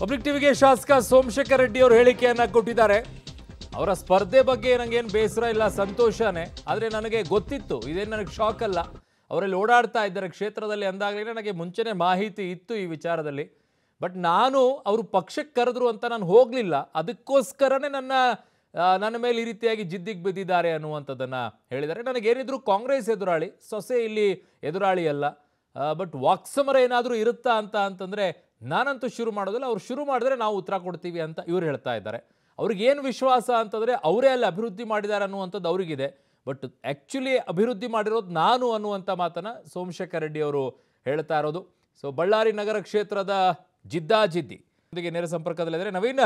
public ಟಿವಿಗೆ ಶಾಸಕ ಸೋಮಶೇಖರ್ ರೆಡ್ಡಿ ಅವರು ಹೇಳಿಕೆಯನ್ನ ಕೊಟ್ಟಿದ್ದಾರೆ ಅವರ ಸ್ಪರ್ಧೆ ಬಗ್ಗೆ ನನಗೇನು ಬೇಸರ ಇಲ್ಲ ಸಂತೋಷನೇ ಆದರೆ ನನಗೆ ಗೊತ್ತಿತ್ತು ಇದೇನು ನನಗೆ ಶಾಕ್ ಅಲ್ಲ ಅವರಲ್ಲಿ ಓಡಾಡ್ತಾ ಇದ್ದಾರೆ ಕ್ಷೇತ್ರದಲ್ಲಿ ಅಂದಾಗಲೇ ನನಗೆ ಮುಂಚೆನೇ ಮಾಹಿತಿ ಇತ್ತು ಈ ವಿಚಾರದಲ್ಲಿ ಬಟ್ ನಾನು ಅವರು ಪಕ್ಷಕ್ಕೆ ಕರೆದ್ರು ಅಂತ ನಾನು ಹೋಗಲಿಲ್ಲ ಅದಕ್ಕೋಸ್ಕರನೇ ನನ್ನ ನನ್ನ ಮೇಲೆ ಈ ರೀತಿಯಾಗಿ ಜಿದ್ದಿಗೆ ಬಿದ್ದಿದ್ದಾರೆ ಅನ್ನುವಂಥದ್ದನ್ನು ಹೇಳಿದ್ದಾರೆ ನನಗೇನಿದ್ರು ಕಾಂಗ್ರೆಸ್ ಎದುರಾಳಿ ಸೊಸೆ ಇಲ್ಲಿ ಎದುರಾಳಿ ಅಲ್ಲ ಬಟ್ ವಾಕ್ಸಮರ ಏನಾದರೂ ಇರುತ್ತಾ ಅಂತ ಅಂತಂದರೆ ನಾನಂತೂ ಶುರು ಮಾಡೋದಿಲ್ಲ ಅವ್ರು ಶುರು ಮಾಡಿದ್ರೆ ನಾವು ಉತ್ತರ ಕೊಡ್ತೀವಿ ಅಂತ ಇವ್ರು ಹೇಳ್ತಾ ಇದ್ದಾರೆ ಅವ್ರಿಗೇನು ವಿಶ್ವಾಸ ಅಂತಂದರೆ ಅವರೇ ಅಲ್ಲಿ ಅಭಿವೃದ್ಧಿ ಮಾಡಿದ್ದಾರೆ ಅನ್ನುವಂಥದ್ದು ಅವರಿಗಿದೆ ಬಟ್ ಆ್ಯಕ್ಚುಲಿ ಅಭಿವೃದ್ಧಿ ಮಾಡಿರೋದು ನಾನು ಅನ್ನುವಂಥ ಮಾತನ್ನು ಸೋಮಶೇಖರ ರೆಡ್ಡಿ ಅವರು ಹೇಳ್ತಾ ಇರೋದು ಸೊ ಬಳ್ಳಾರಿ ನಗರ ಕ್ಷೇತ್ರದ ಜಿದ್ದಾಜಿದ್ದಿ ಜೊತೆಗೆ ನೇರ ಸಂಪರ್ಕದಲ್ಲಿದ್ದರೆ ನವೀನ್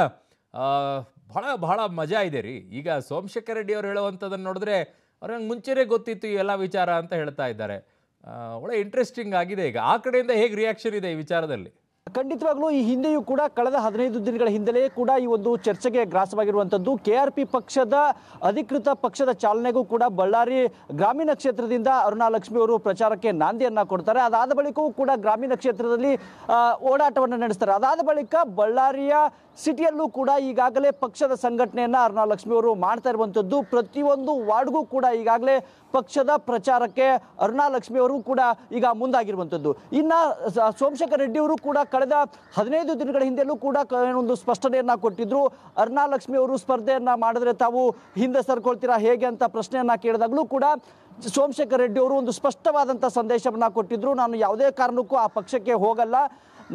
ಭಾಳ ಭಾಳ ಮಜಾ ಇದೆ ರೀ ಈಗ ಸೋಮಶೇಖರ್ ರೆಡ್ಡಿ ಅವರು ಹೇಳುವಂಥದ್ದನ್ನು ನೋಡಿದ್ರೆ ನಂಗೆ ಮುಂಚೆನೇ ಗೊತ್ತಿತ್ತು ಈ ಎಲ್ಲ ವಿಚಾರ ಅಂತ ಹೇಳ್ತಾ ಇದ್ದಾರೆ ಒಳ್ಳೆ ಇಂಟ್ರೆಸ್ಟಿಂಗ್ ಆಗಿದೆ ಈಗ ಆ ಕಡೆಯಿಂದ ಹೇಗೆ ರಿಯಾಕ್ಷನ್ ಇದೆ ಈ ವಿಚಾರದಲ್ಲಿ ಖಂಡಿತವಾಗ್ಲೂ ಈ ಹಿಂದೆಯೂ ಕೂಡ ಕಳೆದ ಹದಿನೈದು ದಿನಗಳ ಹಿಂದೆಯೇ ಕೂಡ ಈ ಒಂದು ಚರ್ಚೆಗೆ ಗ್ರಾಸವಾಗಿರುವಂಥದ್ದು ಕೆ ಆರ್ ಪಿ ಪಕ್ಷದ ಅಧಿಕೃತ ಪಕ್ಷದ ಚಾಲನೆಗೂ ಕೂಡ ಬಳ್ಳಾರಿ ಗ್ರಾಮೀಣ ಕ್ಷೇತ್ರದಿಂದ ಅರುಣಾ ಲಕ್ಷ್ಮಿ ಅವರು ಪ್ರಚಾರಕ್ಕೆ ನಾಂದಿಯನ್ನು ಕೊಡ್ತಾರೆ ಅದಾದ ಬಳಿಕವೂ ಕೂಡ ಗ್ರಾಮೀಣ ಕ್ಷೇತ್ರದಲ್ಲಿ ಓಡಾಟವನ್ನು ನಡೆಸ್ತಾರೆ ಅದಾದ ಬಳಿಕ ಬಳ್ಳಾರಿಯ ಸಿಟಿಯಲ್ಲೂ ಕೂಡ ಈಗಾಗಲೇ ಪಕ್ಷದ ಸಂಘಟನೆಯನ್ನು ಅರುಣಾ ಲಕ್ಷ್ಮಿ ಅವರು ಮಾಡ್ತಾ ಇರುವಂಥದ್ದು ಪ್ರತಿಯೊಂದು ವಾರ್ಡ್ಗೂ ಕೂಡ ಈಗಾಗಲೇ ಪಕ್ಷದ ಪ್ರಚಾರಕ್ಕೆ ಅರುಣಾ ಲಕ್ಷ್ಮಿ ಅವರು ಕೂಡ ಈಗ ಮುಂದಾಗಿರುವಂಥದ್ದು ಇನ್ನು ಸೋಮಶೇಖರ್ ರೆಡ್ಡಿ ಅವರು ಕೂಡ ಕಳೆದ ಹದಿನೈದು ದಿನಗಳ ಹಿಂದೆಲೂ ಕೂಡ ಒಂದು ಸ್ಪಷ್ಟನೆಯನ್ನ ಕೊಟ್ಟಿದ್ರು ಅರ್ನಾ ಲಕ್ಷ್ಮಿ ಅವರು ಸ್ಪರ್ಧೆಯನ್ನ ಮಾಡಿದ್ರೆ ತಾವು ಹಿಂದೆ ಸರ್ಕೊಳ್ತೀರಾ ಹೇಗೆ ಅಂತ ಪ್ರಶ್ನೆಯನ್ನ ಕೇಳಿದಾಗಲೂ ಕೂಡ ಸೋಮಶೇಖರ್ ರೆಡ್ಡಿ ಅವರು ಒಂದು ಸ್ಪಷ್ಟವಾದಂಥ ಸಂದೇಶವನ್ನು ಕೊಟ್ಟಿದ್ರು ನಾನು ಯಾವುದೇ ಕಾರಣಕ್ಕೂ ಆ ಪಕ್ಷಕ್ಕೆ ಹೋಗಲ್ಲ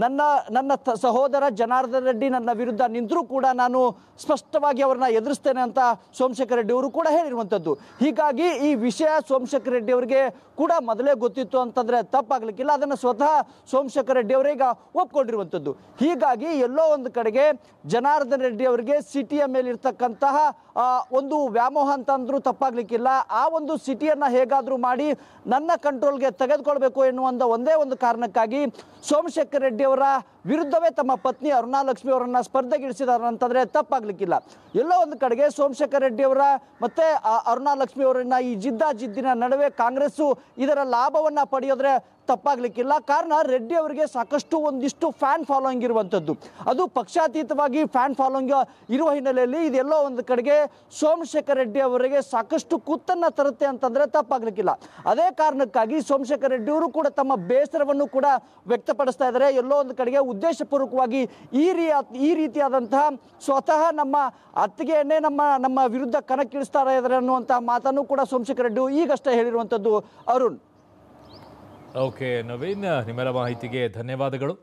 ನನ್ನ ನನ್ನ ಸಹೋದರ ಜನಾರ್ದನ್ ರೆಡ್ಡಿ ನನ್ನ ವಿರುದ್ಧ ನಿಂತರೂ ಕೂಡ ನಾನು ಸ್ಪಷ್ಟವಾಗಿ ಅವರನ್ನ ಎದುರಿಸ್ತೇನೆ ಅಂತ ಸೋಮಶೇಖರ ರೆಡ್ಡಿ ಅವರು ಕೂಡ ಹೇಳಿರುವಂಥದ್ದು ಹೀಗಾಗಿ ಈ ವಿಷಯ ಸೋಮಶೇಖರ ರೆಡ್ಡಿ ಅವರಿಗೆ ಕೂಡ ಮೊದಲೇ ಗೊತ್ತಿತ್ತು ಅಂತಂದರೆ ತಪ್ಪಾಗಲಿಕ್ಕಿಲ್ಲ ಅದನ್ನು ಸ್ವತಃ ಸೋಮಶೇಖರ ರೆಡ್ಡಿ ಅವರೀಗ ಒಪ್ಕೊಂಡಿರುವಂಥದ್ದು ಹೀಗಾಗಿ ಎಲ್ಲೋ ಒಂದು ಕಡೆಗೆ ಜನಾರ್ದನ್ ರೆಡ್ಡಿ ಅವರಿಗೆ ಸಿಟಿಯ ಮೇಲಿರ್ತಕ್ಕಂತಹ ಒಂದು ವ್ಯಾಮೋಹ ಅಂತ ಅಂದರೂ ತಪ್ಪಾಗಲಿಕ್ಕಿಲ್ಲ ಆ ಒಂದು ಸಿಟಿಯನ್ನು ಹೇಗಾದರೂ ಮಾಡಿ ನನ್ನ ಕಂಟ್ರೋಲ್ಗೆ ತೆಗೆದುಕೊಳ್ಬೇಕು ಎನ್ನುವಂಥ ಒಂದೇ ಒಂದು ಕಾರಣಕ್ಕಾಗಿ ಸೋಮಶೇಖರ್ ರೆಡ್ಡಿ 迪奥拉。ವಿರುದ್ಧವೇ ತಮ್ಮ ಪತ್ನಿ ಅರುಣಾಲಕ್ಷ್ಮಿ ಅವರನ್ನ ಸ್ಪರ್ಧೆಗಿಳಿಸಿದಾರ ಅಂತಂದ್ರೆ ತಪ್ಪಾಗ್ಲಿಕ್ಕಿಲ್ಲ ಎಲ್ಲೋ ಒಂದು ಕಡೆಗೆ ಸೋಮಶೇಖರ್ ರೆಡ್ಡಿ ಅವರ ಮತ್ತೆ ಅರುಣಾಲಕ್ಷ್ಮಿ ಅವರನ್ನ ಈ ಜಿದ್ದಾಜಿದ್ದಿನ ನಡುವೆ ಕಾಂಗ್ರೆಸ್ಸು ಇದರ ಲಾಭವನ್ನ ಪಡೆಯೋದ್ರೆ ತಪ್ಪಾಗ್ಲಿಕ್ಕಿಲ್ಲ ಕಾರಣ ರೆಡ್ಡಿ ಅವರಿಗೆ ಸಾಕಷ್ಟು ಒಂದಿಷ್ಟು ಫ್ಯಾನ್ ಫಾಲೋಯಿಂಗ್ ಇರುವಂಥದ್ದು ಅದು ಪಕ್ಷಾತೀತವಾಗಿ ಫ್ಯಾನ್ ಫಾಲೋಯಿಂಗ್ ಇರುವ ಹಿನ್ನೆಲೆಯಲ್ಲಿ ಇದೆಲ್ಲೋ ಒಂದು ಕಡೆಗೆ ಸೋಮಶೇಖರ್ ರೆಡ್ಡಿ ಅವರಿಗೆ ಸಾಕಷ್ಟು ಕುತ್ತನ್ನ ತರುತ್ತೆ ಅಂತಂದ್ರೆ ತಪ್ಪಾಗ್ಲಿಕ್ಕಿಲ್ಲ ಅದೇ ಕಾರಣಕ್ಕಾಗಿ ಸೋಮಶೇಖರ್ ರೆಡ್ಡಿ ಅವರು ಕೂಡ ತಮ್ಮ ಬೇಸರವನ್ನು ಕೂಡ ವ್ಯಕ್ತಪಡಿಸ್ತಾ ಇದ್ದಾರೆ ಎಲ್ಲೋ ಒಂದು ಕಡೆಗೆ ಉದ್ದೇಶಪೂರ್ವಕವಾಗಿ ಈ ರೀ ಈ ರೀತಿಯಾದಂತಹ ಸ್ವತಃ ನಮ್ಮ ಅತ್ತಿಗೆಯನ್ನೇ ನಮ್ಮ ನಮ್ಮ ವಿರುದ್ಧ ಕಣಕ್ಕಿಳಿಸ್ತಾ ಇದ್ರೆ ಅನ್ನುವಂತಹ ಮಾತನ್ನು ಕೂಡ ಸೋಮಶೇಖರ ರೆಡ್ಡಿ ಈಗಷ್ಟೇ ಹೇಳಿರುವಂಥದ್ದು ಅರುಣ್ ಓಕೆ ನವೀನ್ ನಿಮ್ಮೆಲ್ಲ ಮಾಹಿತಿಗೆ ಧನ್ಯವಾದಗಳು